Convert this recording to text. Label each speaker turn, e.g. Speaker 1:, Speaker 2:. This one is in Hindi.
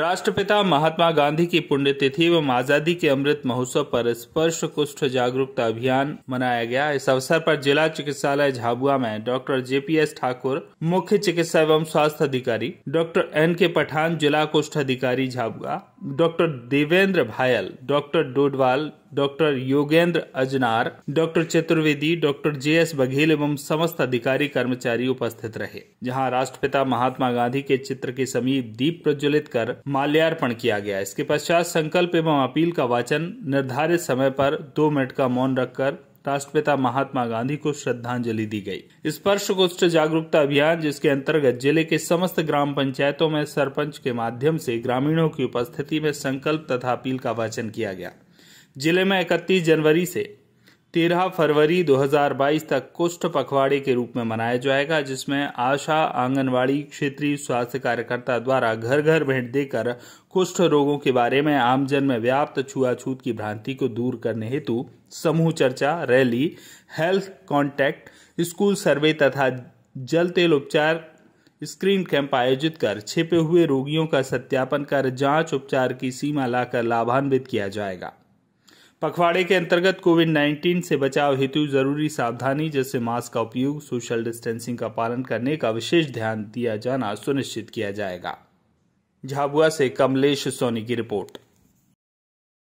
Speaker 1: राष्ट्रपिता महात्मा गांधी की पुण्यतिथि एवं आजादी के अमृत महोत्सव पर स्पर्श कुष्ठ जागरूकता अभियान मनाया गया इस अवसर पर जिला चिकित्सालय झाबुआ में doctor J P S Thakur मुख्य चिकित्सा एवं स्वास्थ्य अधिकारी डॉक्टर एन के पठान जिला कुष्ठ अधिकारी Jhabua doctor Devendra Bhayal doctor Dodwal doctor Yogendra Ajnar doctor Chaturvedi doctor J S Baghel एवं समस्त अधिकारी कर्मचारी उपस्थित रहे जहां राष्ट्रपिता महात्मा गांधी के चित्र के समीप दीप प्रज्वलित कर माल्यार्पण किया गया इसके पश्चात संकल्प एवं अपील का वाचन निर्धारित समय पर दो मिनट का मौन रखकर राष्ट्रपिता महात्मा गांधी को श्रद्धांजलि दी गई स्पर्श गोष्ठ जागरूकता अभियान जिसके अंतर्गत जिले के समस्त ग्राम पंचायतों में सरपंच के माध्यम से ग्रामीणों की उपस्थिति में संकल्प तथा अपील का वाचन किया गया जिले में 31 जनवरी से 13 फरवरी 2022 तक कुष्ठ पखवाड़े के रूप में मनाया जाएगा जिसमें आशा आंगनवाड़ी क्षेत्रीय स्वास्थ्य कार्यकर्ता द्वारा घर घर भेंट देकर कुष्ठ रोगों के बारे में आमजन में व्याप्त छुआछूत की भ्रांति को दूर करने हेतु समूह चर्चा rally health contact school survey तथा जल तेल उपचार स्क्रीन कैंप आयोजित कर छिपे हुए रोगियों का सत्यापन कर जांच उपचार की सीमा लाकर लाभान्वित किया जाएगा पखवाड़े के अंतर्गत कोविड 19 से बचाव हेतु जरूरी सावधानी जैसे मास्क का उपयोग सोशल डिस्टेंसिंग का पालन करने का विशेष ध्यान दिया जाना सुनिश्चित किया जाएगा झाबुआ से कमलेश सोनी की रिपोर्ट